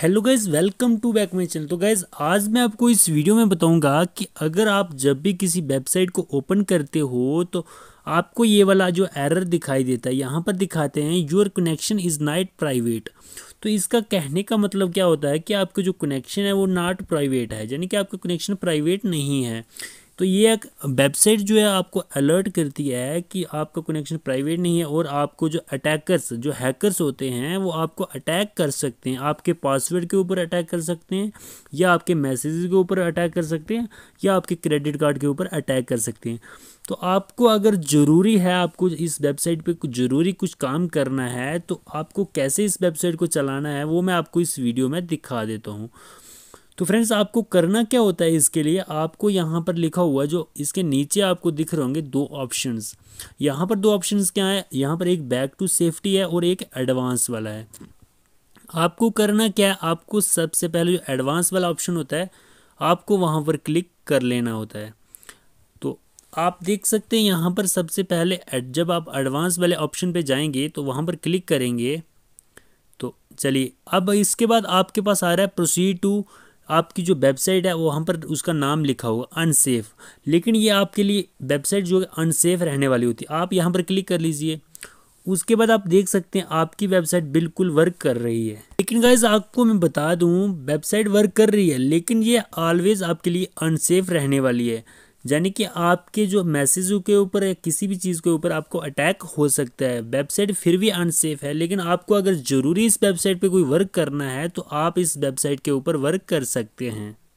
hello guys welcome to back my channel तो guys आज मैं आपको इस वीडियो में बताऊंगा कि अगर आप जब भी किसी वेबसाइट को ओपन करते हो तो आपको ये वाला जो एरर दिखाई देता है यहाँ पर दिखाते हैं your connection is not private तो इसका कहने का मतलब क्या होता है कि आपका जो कनेक्शन है वो नॉट प्राइवेट है यानी कि आपका कनेक्शन प्राइवेट नहीं है तो ये एक वेबसाइट जो है आपको अलर्ट करती है कि आपका कनेक्शन प्राइवेट नहीं है और आपको जो अटैकर्स जो हैकर्स होते हैं वो आपको अटैक कर सकते हैं आपके पासवर्ड के ऊपर अटैक कर सकते हैं या आपके मैसेज के ऊपर अटैक कर सकते हैं या आपके क्रेडिट कार्ड के ऊपर अटैक कर सकते हैं तो आपको अगर ज़रूरी है आपको इस वेबसाइट पे कुछ ज़रूरी कुछ काम करना है तो आपको कैसे इस वेबसाइट को चलाना है वो मैं आपको इस वीडियो में दिखा देता हूँ तो फ्रेंड्स आपको करना क्या होता है इसके लिए आपको यहाँ पर लिखा हुआ जो इसके नीचे आपको दिख रहे होंगे दो ऑप्शंस यहाँ पर दो ऑप्शंस क्या है यहाँ पर एक बैक टू सेफ्टी है और एक एडवांस वाला है आपको करना क्या है आपको सबसे पहले जो एडवांस वाला ऑप्शन होता है आपको वहाँ पर क्लिक कर लेना होता है तो आप देख सकते हैं यहाँ पर सबसे पहले जब आप एडवांस वाले ऑप्शन पे जाएंगे तो वहाँ पर क्लिक करेंगे तो चलिए अब इसके बाद आपके पास आ रहा है प्रोसीड टू आपकी जो वेबसाइट है वहाँ पर उसका नाम लिखा होगा अनसेफ लेकिन ये आपके लिए वेबसाइट जो है अनसेफ रहने वाली होती है आप यहाँ पर क्लिक कर लीजिए उसके बाद आप देख सकते हैं आपकी वेबसाइट बिल्कुल वर्क कर रही है लेकिन गाइज आपको मैं बता दूँ वेबसाइट वर्क कर रही है लेकिन ये ऑलवेज आपके लिए अनसेफ रहने वाली है यानी कि आपके जो मैसेज के ऊपर या किसी भी चीज़ के ऊपर आपको अटैक हो सकता है वेबसाइट फिर भी अनसेफ है लेकिन आपको अगर ज़रूरी इस वेबसाइट पे कोई वर्क करना है तो आप इस वेबसाइट के ऊपर वर्क कर सकते हैं